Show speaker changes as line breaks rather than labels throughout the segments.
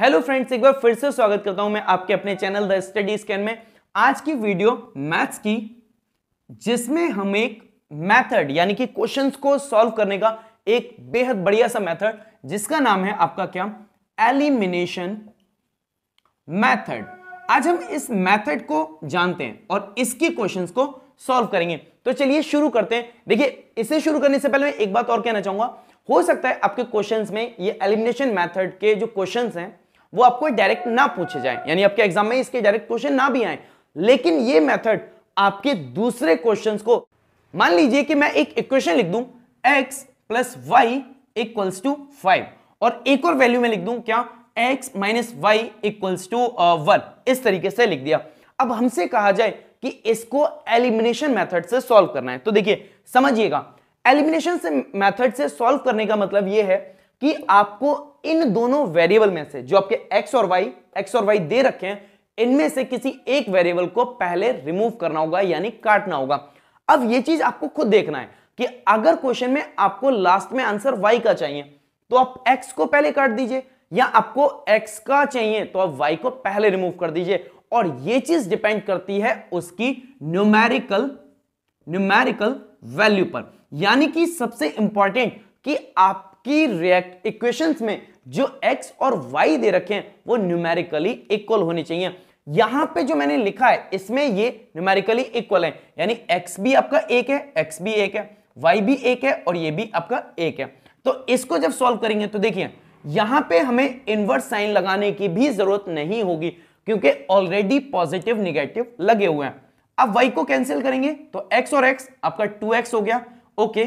hello friends एक बार फिर से स्वागत करता हूं मैं आपके अपने चैनल द स्टडी स्कैन में आज की वीडियो मैथ्स की जिसमें हम एक मेथड यानी कि क्वेश्चंस को सॉल्व करने का एक बेहद बढ़िया सा मेथड जिसका नाम है आपका क्या एलिमिनेशन मेथड आज हम इस मेथड को जानते हैं और इसकी क्वेश्चंस को सॉल्व करेंगे तो चलिए शुरू करते हैं देखिए इसे शुरू करने से पहले मैं एक बात और कहना चाहूंगा हो सकता है आपके क्वेश्चंस में ये एलिमिनेशन मेथड के जो क्वेश्चंस हैं वो आपको डायरेक्ट ना पूछे जाए यानी आपके एग्जाम में इसके डायरेक्ट क्वेश्चन ना भी आए लेकिन ये मेथड आपके दूसरे क्वेश्चंस को मान लीजिए कि मैं एक इक्वेशन लिख दूं x plus Y equals to five और एक और वैल्यू में लिख दूं क्या x minus Y equals to one इस तरीके से लिख दिया अब हमसे कहा जाए कि इसको एलिमिनेशन मेथड से सॉल्व करना है तो देखिए समझिएगा एलिमिनेशन से मेथड से सॉल्व करने का मतलब यह है कि आपको इन दोनों वेरिएबल में से जो आपके एक्स और वाई एक्स और वाई दे रखे हैं इनमें से किसी एक वेरिएबल को पहले रिमूव करना होगा यानी काटना होगा अब यह चीज आपको खुद देखना है कि अगर क्वेश्चन में आपको लास्ट में आंसर वाई का चाहिए तो आप एक्स को पहले काट दीजिए या आपको एक्स का चाहिए तो आप वाई को पहले रिमूव कर दीजिए और यह चीज डिपेंड करती है उसकी न्यूमेरिकल न्यूमेरिकल वैल्यू पर यानी कि सबसे इंपॉर्टेंट कि आप कि रिएक्ट इक्वेशंस में जो एक्स और वाई दे रखे हैं वो न्यूमेरिकली इक्वल होने चाहिए यहां पे जो मैंने लिखा है इसमें ये न्यूमेरिकली इक्वल है यानी एक्स भी आपका एक है एक्स भी एक है वाई भी एक है और ये भी आपका एक है तो इसको जब सॉल्व करेंगे तो देखिए यहां पे हमें इनवर्स साइन लगाने की भी जरूरत नहीं होगी क्योंकि ऑलरेडी पॉजिटिव निगेटिव लगे हुए हैं अब वाई को कैंसिल करेंगे तो एक्स और एक्स आपका टू हो गया ओके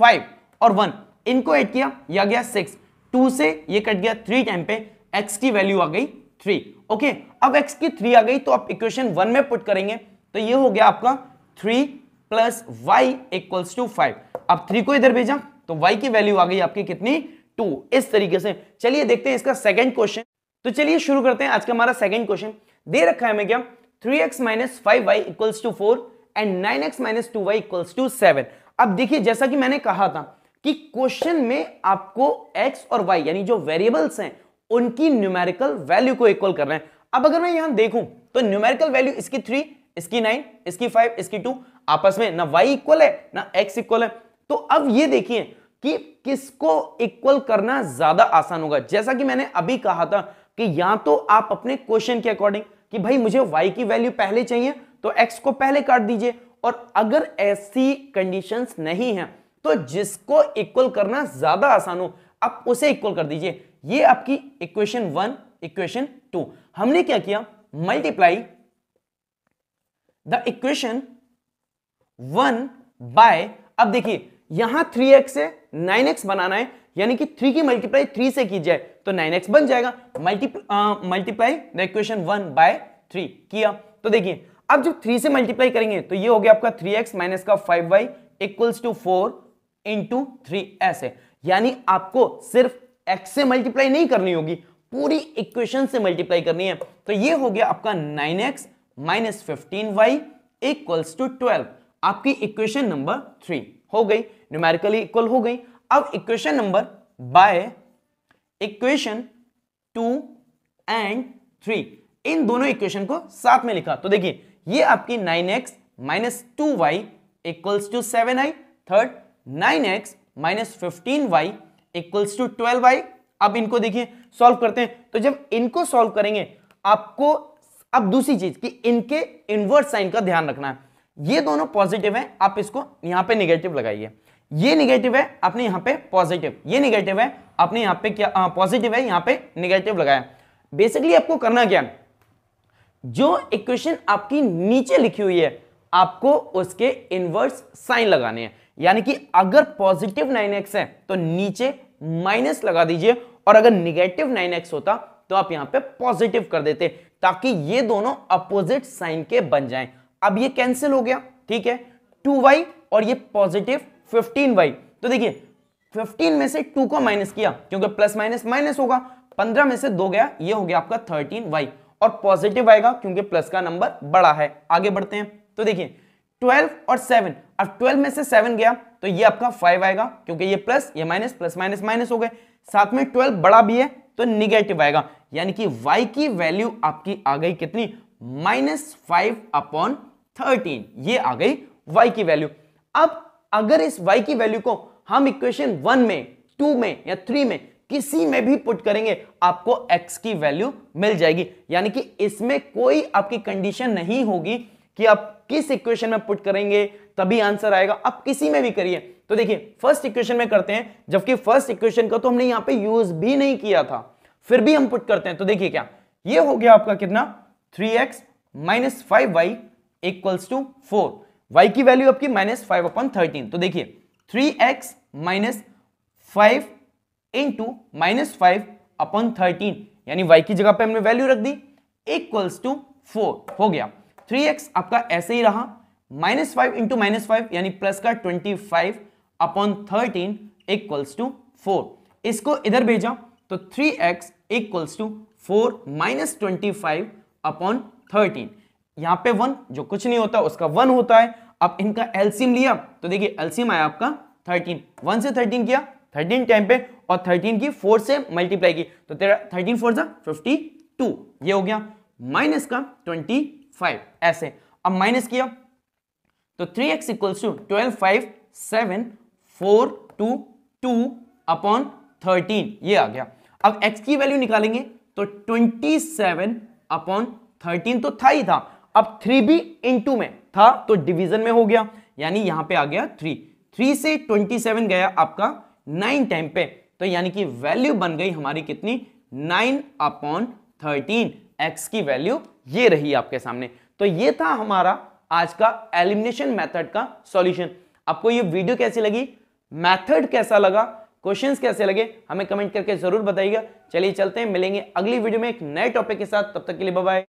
फाइव और वन इनको ऐड किया यह गया सिक्स टू से ये कट गया थ्री टाइम पे एक्स की वैल्यू आ गई थ्री ओके अब एक्स की थ्री आ गई तो आप इक्वेशन वन में पुट करेंगे तो ये हो गया आपका three plus Y equals to five अब थ्री को इधर भेजा तो वाई की वैल्यू आ गई आपकी कितनी टू इस तरीके से चलिए देखते हैं इसका सेकेंड क्वेश्चन तो चलिए शुरू करते हैं आज का हमारा सेकेंड क्वेश्चन दे रखा है हमें क्या three X minus five Y equals to four and nine X minus two Y equals to seven अब देखिए जैसा कि मैंने कहा था कि क्वेश्चन में आपको एक्स और वाई यानी जो वेरिएबल्स हैं उनकी न्यूमेरिकल वैल्यू को इक्वल कर रहे हैं अब अगर मैं यहां देखूं तो न्यूमेरिकल वैल्यू इसकी थ्री इसकी नाइन इसकी फाइव इसकी टू आपस में ना वाई इक्वल है ना एक्स इक्वल है तो अब ये देखिए कि किसको इक्वल करना ज्यादा आसान होगा जैसा कि मैंने अभी कहा था कि या तो आप अपने क्वेश्चन के अकॉर्डिंग कि भाई मुझे y की वैल्यू पहले चाहिए तो x को पहले काट दीजिए और अगर ऐसी कंडीशंस नहीं है तो जिसको इक्वल करना ज्यादा आसान हो आप उसे इक्वल कर दीजिए ये आपकी इक्वेशन वन इक्वेशन टू हमने क्या किया multiply the equation one by अब देखिए यहां थ्री एक्स है नाइन एक्स बनाना है यानी कि थ्री की मल्टीप्लाई थ्री से की जाए तो नाइन एक्स बन जाएगा multiply multiply the equation one by three किया तो देखिए अब जब थ्री से मल्टीप्लाई करेंगे तो ये हो गया आपका थ्री एक्स माइनस का five Y equals to four into three ऐसे यानी आपको सिर्फ एक्स से मल्टीप्लाई नहीं करनी होगी पूरी इक्वेशन से मल्टीप्लाई करनी है तो ये हो गया आपका nine X minus fifteen Y equals to twelve आपकी इक्वेशन नंबर थ्री हो गई न्यूमेरिकली इक्वल हो गई अब equation number by equation two and three इन दोनों इक्वेशन को साथ में लिखा तो देखिए ये आपकी nine X minus two Y equals to seven I third nine X minus fifteen Y equals to twelve Y अब इनको देखिए सॉल्व करते हैं तो जब इनको सॉल्व करेंगे आपको अब दूसरी चीज कि इनके इनवर्स साइन का ध्यान रखना है ये दोनों पॉजिटिव है आप इसको यहां पे नेगेटिव लगाइए ये नेगेटिव है आपने यहां पे पॉजिटिव ये नेगेटिव है आपने यहां पे क्या पॉजिटिव है यहां पे नेगेटिव लगाया बेसिकली आपको करना क्या जो इक्वेशन आपकी नीचे लिखी हुई है आपको उसके इनवर्स साइन लगाने हैं यानी कि अगर पॉजिटिव नाइन एक्स है तो नीचे माइनस लगा दीजिए और अगर निगेटिव नाइन एक्स होता तो आप यहां पे पॉजिटिव कर देते ताकि ये दोनों अपोजिट साइन के बन जाएं अब ये कैंसिल हो गया ठीक है टू वाई और ये पॉजिटिव फिफ्टीन वाई तो देखिए फिफ्टीन में से टू को माइनस किया क्योंकि प्लस माइनस माइनस होगा पंद्रह में से दो गया ये हो गया आपका थर्टीन वाई और पॉजिटिव आएगा क्योंकि प्लस का नंबर बड़ा है आगे बढ़ते हैं तो देखिए ट्वेल्व और सेवन अब ट्वेल्व में से सेवन गया तो ये आपका फाइव आएगा क्योंकि ये प्लस ये माइनस प्लस माइनस माइनस हो गए साथ में ट्वेल्व बड़ा भी है तो निगेटिव आएगा यानी कि y की वैल्यू आपकी आ गई कितनी माइनस फाइव अपॉन थर्टीन ये आ गई y की वैल्यू अब अगर इस y की वैल्यू को हम इक्वेशन वन में टू में या थ्री में किसी में भी पुट करेंगे आपको x की वैल्यू मिल जाएगी यानी कि इसमें कोई आपकी कंडीशन नहीं होगी कि आप किस इक्वेशन में पुट करेंगे तभी आंसर आएगा आप किसी में भी करिए तो देखिए फर्स्ट इक्वेशन में करते हैं जबकि फर्स्ट इक्वेशन का तो हमने यहां पे यूज भी नहीं किया था फिर भी हम पुट करते हैं तो देखिए क्या ये हो गया आपका कितना three X minus five Y equals to four Y की वैल्यू आपकी माइनस फाइव अपॉन थर्टीन तो देखिए three X minus five into minus five upon thirteen यानी वाई की जगह पे हमने वैल्यू रख दी इक्वल्स टू फोर हो गया थ्री एक्स आपका ऐसे ही रहा minus five into minus five यानी प्लस का twenty five upon thirteen equals to four इसको इधर भेजा तो three X equals to four minus twenty five upon thirteen यहां पे वन जो कुछ नहीं होता उसका वन होता है अब इनका एल्सियम लिया तो देखिए एल्सियम आया आपका थर्टीन वन से थर्टीन किया थर्टीन टाइम पे और थर्टीन की फोर से मल्टीप्लाई की तो तेरा थर्टीन फोर सा फिफ्टी टू ये हो गया माइनस का ट्वेंटी फाइव ऐसे अब माइनस किया तो three X equals to twelve five seven four two two upon thirteen ये आ गया अब x की वैल्यू निकालेंगे तो ट्वेंटी सेवन अपॉन थर्टीन तो था ही था अब थ्री भी इंटू में था तो डिवीजन में हो गया यानी यहां पे आ गया थ्री थ्री से ट्वेंटी सेवन गया आपका नाइन टाइम पे तो यानी कि वैल्यू बन गई हमारी कितनी नाइन अपॉन थर्टीन एक्स की वैल्यू ये रही आपके सामने तो ये था हमारा आज का एलिमिनेशन मेथड का सॉल्यूशन आपको ये वीडियो कैसी लगी मेथड कैसा लगा क्वेश्चंस कैसे लगे हमें कमेंट करके जरूर बताइएगा चलिए चलते हैं मिलेंगे अगली वीडियो में एक नए टॉपिक के साथ तब तक के लिए बाय